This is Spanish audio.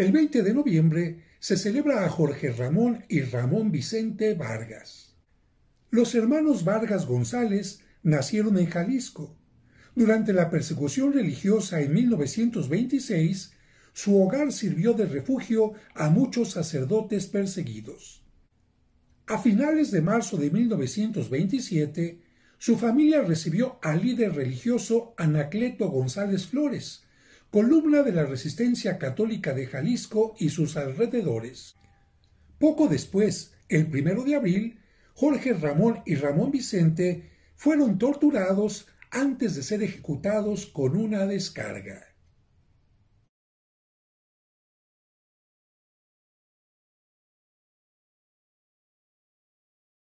El 20 de noviembre se celebra a Jorge Ramón y Ramón Vicente Vargas. Los hermanos Vargas González nacieron en Jalisco. Durante la persecución religiosa en 1926, su hogar sirvió de refugio a muchos sacerdotes perseguidos. A finales de marzo de 1927, su familia recibió al líder religioso Anacleto González Flores, columna de la resistencia católica de Jalisco y sus alrededores. Poco después, el primero de abril, Jorge Ramón y Ramón Vicente fueron torturados antes de ser ejecutados con una descarga.